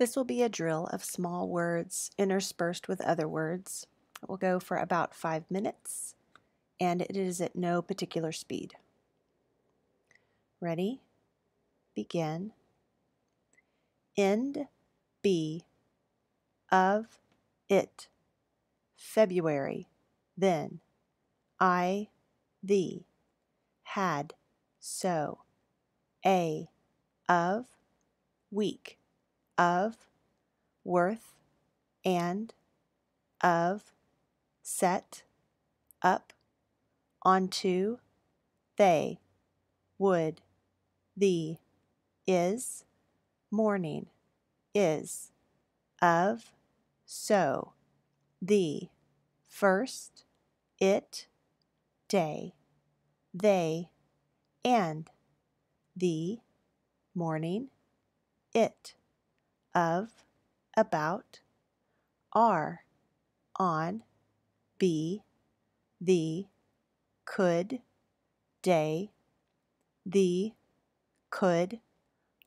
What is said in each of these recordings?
This will be a drill of small words interspersed with other words. It will go for about five minutes and it is at no particular speed. Ready? Begin. End. Be. Of. It. February. Then. I. The. Had. So. A. Of. Week of, worth, and, of, set, up, onto, they, would, the, is, morning, is, of, so, the, first, it, day, they, and, the, morning, it of, about, are, on, be, the, could, day, the, could,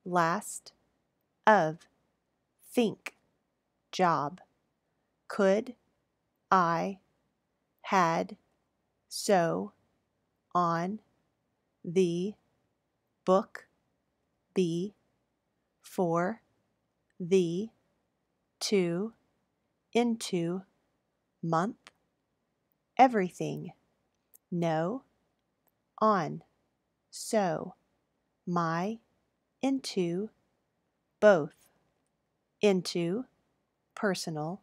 last, of, think, job, could, I, had, so, on, the, book, be, for, the, to, into, month, everything, no, on, so, my, into, both, into, personal,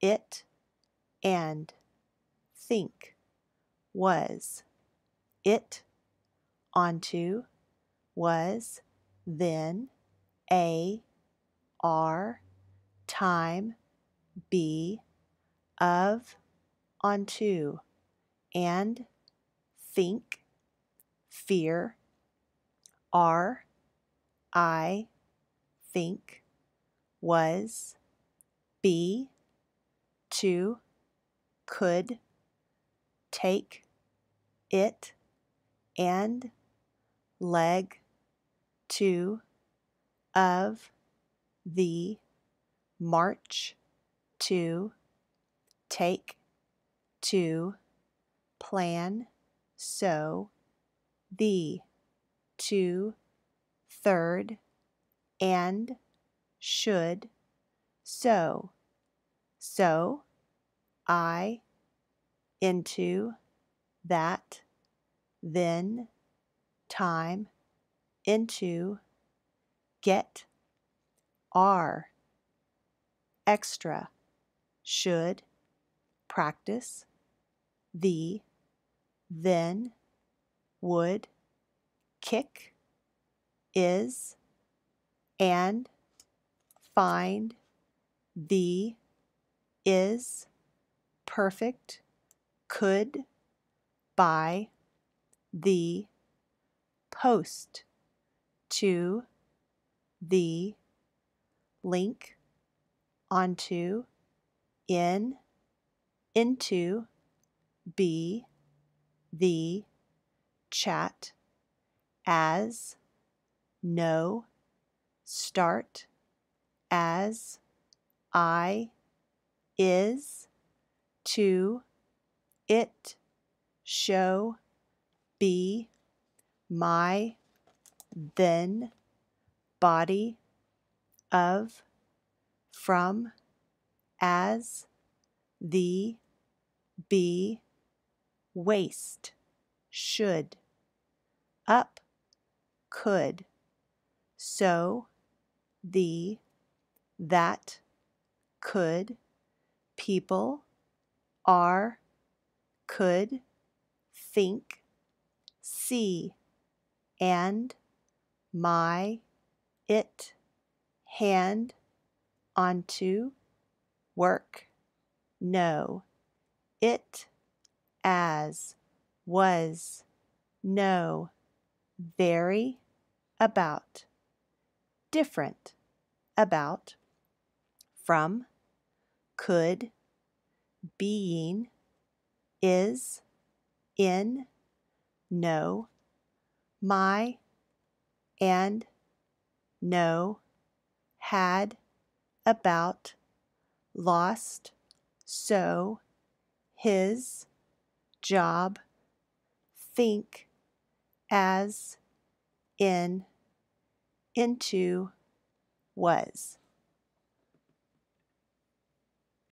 it, and, think, was, it, onto, was, then, a, R, time, be, of, onto, and, think, fear, are, I, think, was, be, to, could, take, it, and, leg, to, of, the, march to, take to, plan, so, the, to, third, and, should, so, so, I, into, that, then, time, into, get, are, extra, should, practice, the, then, would, kick, is, and, find, the, is, perfect, could, by, the, post, to, the, link, onto, in, into, be, the, chat, as, no, start, as, I, is, to, it, show, be, my, then, body, of, from, as, the, be, waste, should, up, could, so, the, that, could, people, are, could, think, see, and, my, it, hand, onto, work, no, it, as, was, no, very, about, different, about, from, could, being, is, in, no, my, and, no, had, about, lost, so, his, job, think, as, in, into, was.